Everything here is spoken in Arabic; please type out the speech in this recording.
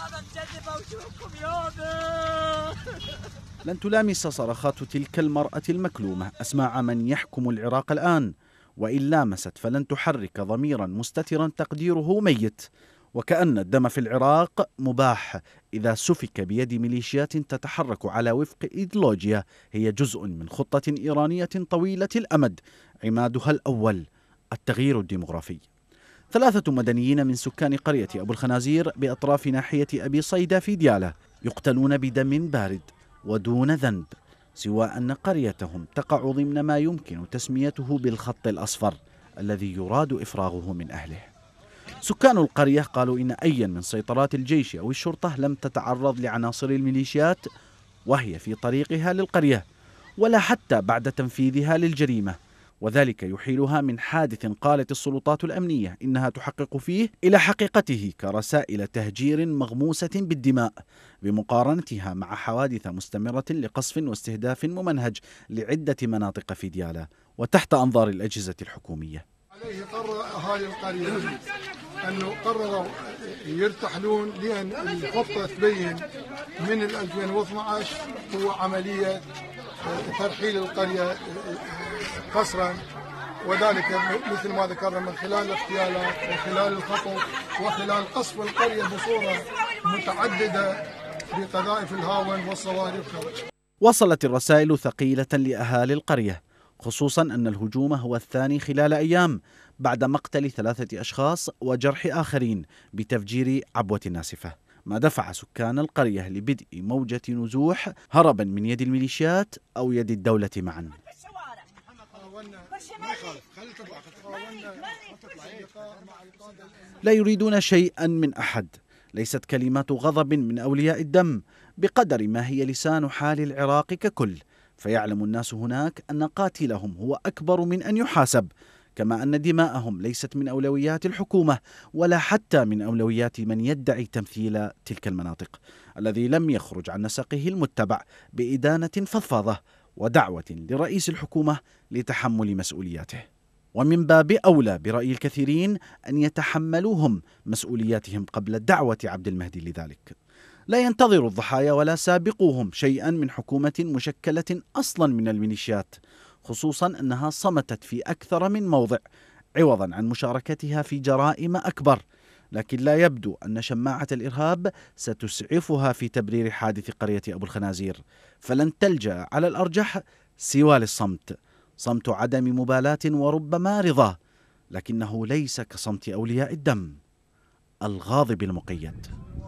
وجوهكم لن تلامس صرخات تلك المراه المكلومه اسماع من يحكم العراق الان وان لامست فلن تحرك ضميرا مستترا تقديره ميت وكأن الدم في العراق مباح إذا سفك بيد ميليشيات تتحرك على وفق إيديولوجيا هي جزء من خطة إيرانية طويلة الأمد عمادها الأول التغيير الديمغرافي ثلاثة مدنيين من سكان قرية أبو الخنازير بأطراف ناحية أبي صيدا في ديالة يقتلون بدم بارد ودون ذنب سوى أن قريتهم تقع ضمن ما يمكن تسميته بالخط الأصفر الذي يراد إفراغه من أهله سكان القرية قالوا إن أيا من سيطرات الجيش أو الشرطة لم تتعرض لعناصر الميليشيات وهي في طريقها للقرية ولا حتى بعد تنفيذها للجريمة وذلك يحيلها من حادث قالت السلطات الأمنية إنها تحقق فيه إلى حقيقته كرسائل تهجير مغموسة بالدماء بمقارنتها مع حوادث مستمرة لقصف واستهداف ممنهج لعدة مناطق في ديالا وتحت أنظار الأجهزة الحكومية عليه قرر أهالي القرية أنه قرروا يرتحلون لأن الخطة تبين من 2012 هو عملية ترحيل القرية قصرا وذلك مثل ما ذكرنا من خلال الاغتيالات وخلال الخطف وخلال قصف القرية بصورة متعددة بقذائف الهاون والصواريخ وصلت الرسائل ثقيلة لأهالي القرية خصوصا أن الهجوم هو الثاني خلال أيام بعد مقتل ثلاثة أشخاص وجرح آخرين بتفجير عبوة ناسفة ما دفع سكان القرية لبدء موجة نزوح هربا من يد الميليشيات أو يد الدولة معا لا يريدون شيئا من أحد ليست كلمات غضب من أولياء الدم بقدر ما هي لسان حال العراق ككل فيعلم الناس هناك أن قاتلهم هو أكبر من أن يحاسب كما أن دماءهم ليست من أولويات الحكومة ولا حتى من أولويات من يدعي تمثيل تلك المناطق الذي لم يخرج عن نسقه المتبع بإدانة فضفاضة ودعوة لرئيس الحكومة لتحمل مسؤولياته ومن باب أولى برأي الكثيرين أن يتحملوهم مسؤولياتهم قبل دعوة عبد المهدي لذلك لا ينتظر الضحايا ولا سابقوهم شيئا من حكومة مشكلة أصلا من الميليشيات خصوصا أنها صمتت في أكثر من موضع عوضا عن مشاركتها في جرائم أكبر لكن لا يبدو أن شماعة الإرهاب ستسعفها في تبرير حادث قرية أبو الخنازير فلن تلجأ على الأرجح سوى للصمت صمت عدم مبالاة وربما رضا لكنه ليس كصمت أولياء الدم الغاضب المقيد